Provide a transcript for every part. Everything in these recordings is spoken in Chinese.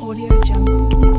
Audio Jungle.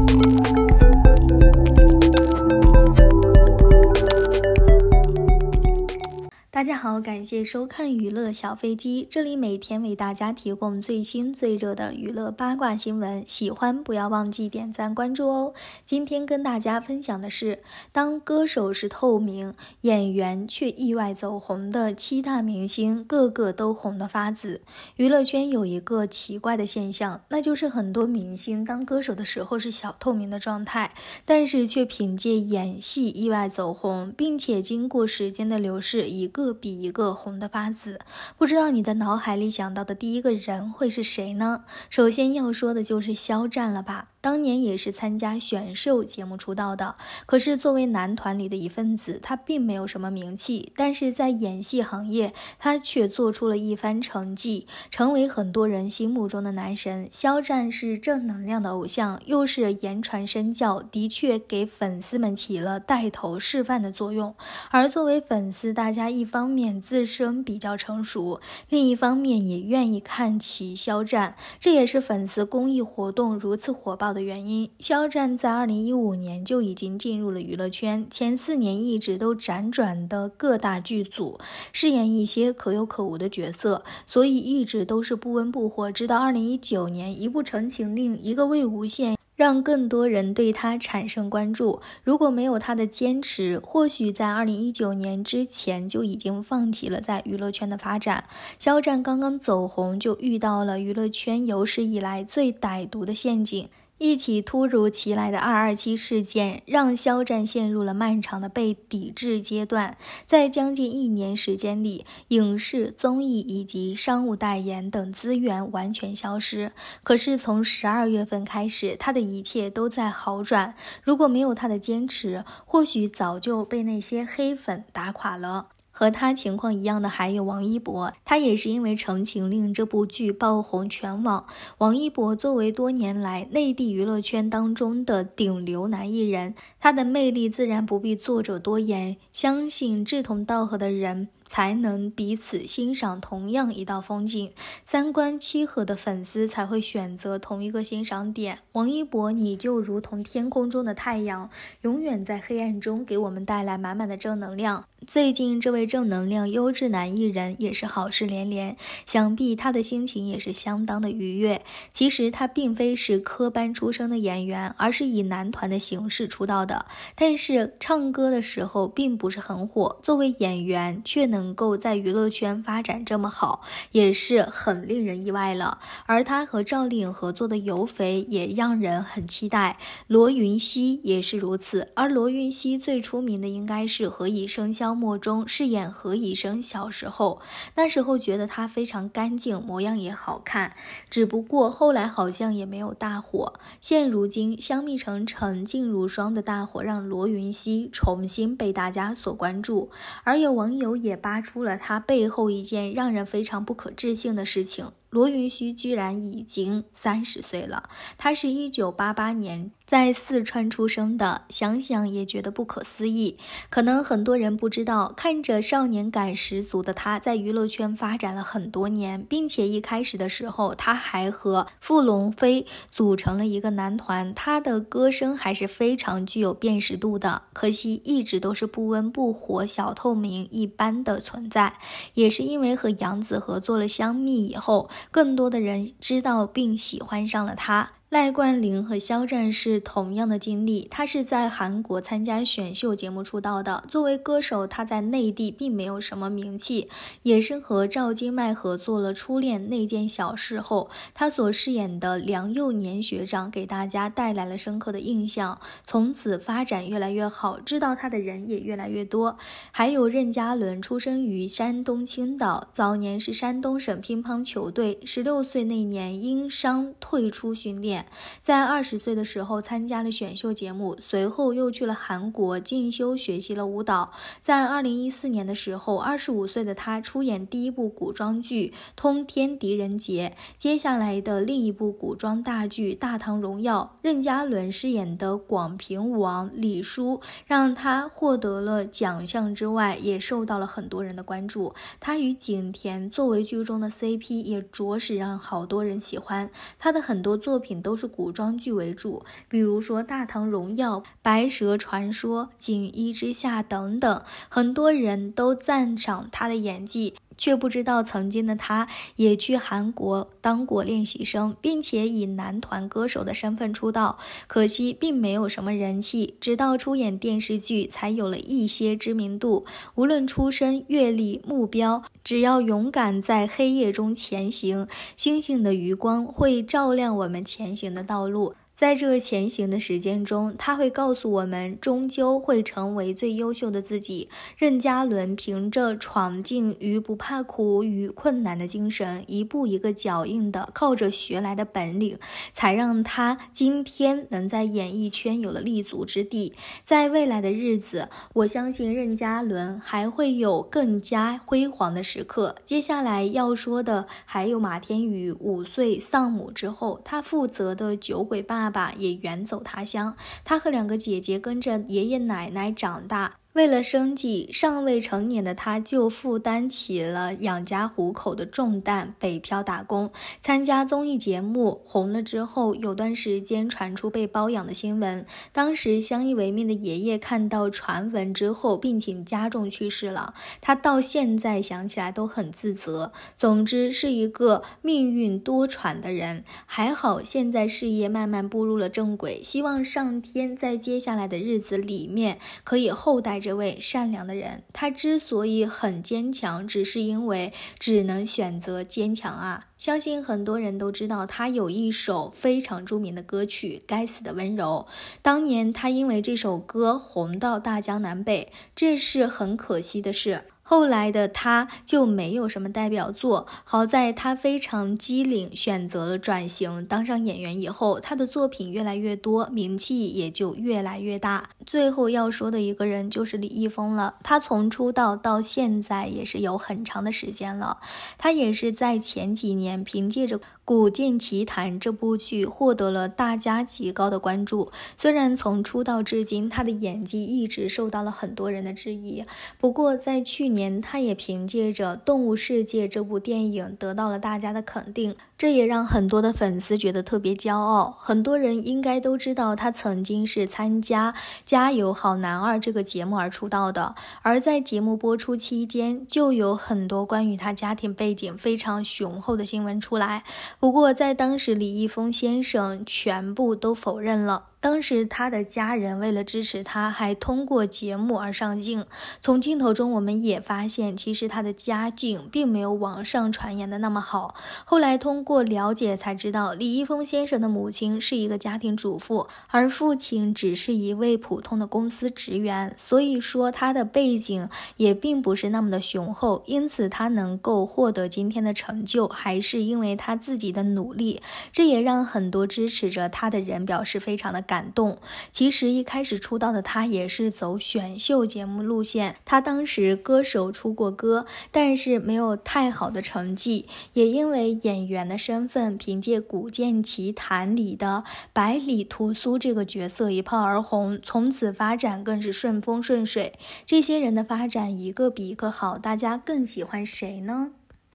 大家好，感谢收看娱乐小飞机，这里每天为大家提供最新最热的娱乐八卦新闻。喜欢不要忘记点赞关注哦。今天跟大家分享的是，当歌手是透明，演员却意外走红的七大明星，个个都红得发紫。娱乐圈有一个奇怪的现象，那就是很多明星当歌手的时候是小透明的状态，但是却凭借演戏意外走红，并且经过时间的流逝，一个。比一个红的发紫，不知道你的脑海里想到的第一个人会是谁呢？首先要说的就是肖战了吧。当年也是参加选秀节目出道的，可是作为男团里的一份子，他并没有什么名气。但是在演戏行业，他却做出了一番成绩，成为很多人心目中的男神。肖战是正能量的偶像，又是言传身教，的确给粉丝们起了带头示范的作用。而作为粉丝，大家一方面自身比较成熟，另一方面也愿意看齐肖战，这也是粉丝公益活动如此火爆。的原因，肖战在二零一五年就已经进入了娱乐圈，前四年一直都辗转的各大剧组，饰演一些可有可无的角色，所以一直都是不温不火。直到二零一九年，一部《陈情令》，一个魏无羡，让更多人对他产生关注。如果没有他的坚持，或许在二零一九年之前就已经放弃了在娱乐圈的发展。肖战刚刚走红，就遇到了娱乐圈有史以来最歹毒的陷阱。一起突如其来的二二七事件，让肖战陷入了漫长的被抵制阶段。在将近一年时间里，影视、综艺以及商务代言等资源完全消失。可是从十二月份开始，他的一切都在好转。如果没有他的坚持，或许早就被那些黑粉打垮了。和他情况一样的还有王一博，他也是因为《陈情令》这部剧爆红全网。王一博作为多年来内地娱乐圈当中的顶流男艺人，他的魅力自然不必作者多言，相信志同道合的人。才能彼此欣赏同样一道风景，三观契合的粉丝才会选择同一个欣赏点。王一博，你就如同天空中的太阳，永远在黑暗中给我们带来满满的正能量。最近这位正能量优质男艺人也是好事连连，想必他的心情也是相当的愉悦。其实他并非是科班出生的演员，而是以男团的形式出道的，但是唱歌的时候并不是很火，作为演员却能。能够在娱乐圈发展这么好，也是很令人意外了。而他和赵丽颖合作的《有翡》也让人很期待。罗云熙也是如此。而罗云熙最出名的应该是《何以笙箫默》中饰演何以笙小时候，那时候觉得他非常干净，模样也好看。只不过后来好像也没有大火。现如今，《香蜜沉沉烬如霜》的大火让罗云熙重新被大家所关注。而有网友也把挖出了他背后一件让人非常不可置信的事情。罗云熙居然已经三十岁了，他是一九八八年在四川出生的，想想也觉得不可思议。可能很多人不知道，看着少年感十足的他，在娱乐圈发展了很多年，并且一开始的时候他还和傅龙飞组成了一个男团，他的歌声还是非常具有辨识度的。可惜一直都是不温不火，小透明一般的存在，也是因为和杨紫合作了《香蜜》以后。更多的人知道并喜欢上了他。赖冠霖和肖战是同样的经历，他是在韩国参加选秀节目出道的。作为歌手，他在内地并没有什么名气。也是和赵今麦合作了《初恋那件小事》后，他所饰演的梁又年学长给大家带来了深刻的印象，从此发展越来越好，知道他的人也越来越多。还有任嘉伦，出生于山东青岛，早年是山东省乒乓球队，十六岁那年因伤退出训练。在二十岁的时候参加了选秀节目，随后又去了韩国进修学习了舞蹈。在二零一四年的时候，二十五岁的他出演第一部古装剧《通天狄仁杰》，接下来的另一部古装大剧《大唐荣耀》，任嘉伦饰演的广平王李叔，让他获得了奖项之外，也受到了很多人的关注。他与景甜作为剧中的 CP，也着实让好多人喜欢。他的很多作品都。都是古装剧为主，比如说《大唐荣耀》《白蛇传说》《锦衣之下》等等，很多人都赞赏他的演技。却不知道，曾经的他也去韩国当过练习生，并且以男团歌手的身份出道，可惜并没有什么人气。直到出演电视剧，才有了一些知名度。无论出身、阅历、目标，只要勇敢在黑夜中前行，星星的余光会照亮我们前行的道路。在这前行的时间中，他会告诉我们，终究会成为最优秀的自己。任嘉伦凭着闯劲与不怕苦与困难的精神，一步一个脚印的靠着学来的本领，才让他今天能在演艺圈有了立足之地。在未来的日子，我相信任嘉伦还会有更加辉煌的时刻。接下来要说的还有马天宇，五岁丧母之后，他负责的《酒鬼爸》。爸爸也远走他乡，他和两个姐姐跟着爷爷奶奶长大。为了生计，尚未成年的他就负担起了养家糊口的重担。北漂打工，参加综艺节目，红了之后，有段时间传出被包养的新闻。当时相依为命的爷爷看到传闻之后，病情加重去世了。他到现在想起来都很自责。总之是一个命运多舛的人。还好现在事业慢慢步入了正轨，希望上天在接下来的日子里面可以厚待。这位善良的人，他之所以很坚强，只是因为只能选择坚强啊！相信很多人都知道，他有一首非常著名的歌曲《该死的温柔》，当年他因为这首歌红到大江南北，这是很可惜的事。后来的他就没有什么代表作，好在他非常机灵，选择了转型，当上演员以后，他的作品越来越多，名气也就越来越大。最后要说的一个人就是李易峰了，他从出道到现在也是有很长的时间了，他也是在前几年凭借着《古剑奇谭》这部剧获得了大家极高的关注。虽然从出道至今，他的演技一直受到了很多人的质疑，不过在去年。他也凭借着《动物世界》这部电影得到了大家的肯定。这也让很多的粉丝觉得特别骄傲。很多人应该都知道，他曾经是参加《加油好男二》这个节目而出道的。而在节目播出期间，就有很多关于他家庭背景非常雄厚的新闻出来。不过，在当时，李易峰先生全部都否认了。当时他的家人为了支持他，还通过节目而上镜。从镜头中，我们也发现，其实他的家境并没有网上传言的那么好。后来通过。过了解才知道，李易峰先生的母亲是一个家庭主妇，而父亲只是一位普通的公司职员，所以说他的背景也并不是那么的雄厚，因此他能够获得今天的成就，还是因为他自己的努力。这也让很多支持着他的人表示非常的感动。其实一开始出道的他也是走选秀节目路线，他当时歌手出过歌，但是没有太好的成绩，也因为演员的。身份凭借《古剑奇谭》里的百里屠苏这个角色一炮而红，从此发展更是顺风顺水。这些人的发展一个比一个好，大家更喜欢谁呢？